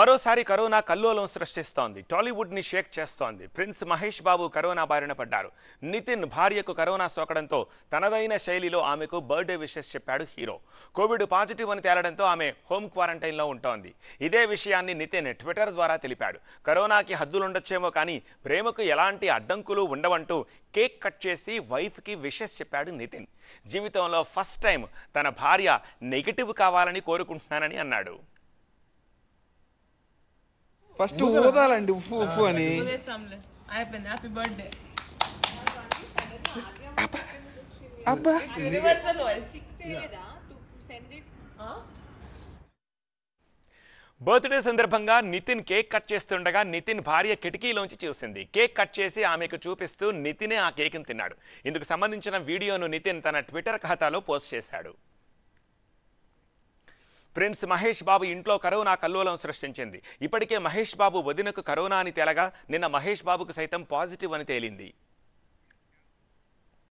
మరోసారి కరోనా కల్లోలం సృష్టిస్తోంది టాలీవుడ్ని షేక్ చేస్తోంది ప్రిన్స్ మహేష్ బాబు కరోనా బారిన పడ్డారు నితిన్ భార్యకు కరోనా సోకడంతో తనదైన శైలిలో ఆమెకు బర్త్డే విషెస్ చెప్పాడు హీరో కోవిడ్ పాజిటివ్ అని తేలడంతో ఆమె హోమ్ క్వారంటైన్లో ఉంటోంది ఇదే విషయాన్ని నితిన్ ట్విట్టర్ ద్వారా తెలిపాడు కరోనాకి హద్దులుండొచ్చేమో కానీ ప్రేమకు ఎలాంటి అడ్డంకులు ఉండవంటూ కేక్ కట్ చేసి వైఫ్కి విషెస్ చెప్పాడు నితిన్ జీవితంలో ఫస్ట్ టైం తన భార్య నెగిటివ్ కావాలని కోరుకుంటున్నానని అన్నాడు ఫస్ట్ ఊదాలండి ఉఫ్ ఉఫ్ అని బర్త్డే బర్త్డే సందర్భంగా నితిన్ కేక్ కట్ చేస్తుండగా నితిన్ భార్య కిటికీలోంచి చూసింది కేక్ కట్ చేసి ఆమెకు చూపిస్తూ నితినే ఆ కేక్ని తిన్నాడు ఇందుకు సంబంధించిన వీడియోను నితిన్ తన ట్విట్టర్ ఖాతాలో పోస్ట్ చేశాడు ఫ్రెండ్స్ మహేష్ బాబు ఇంట్లో కరోనా కల్లోలం సృష్టించింది ఇప్పటికే మహేష్ బాబు వదినకు కరోనా అని తేలగా నిన్న మహేష్ బాబుకు సైతం పాజిటివ్ అని తేలింది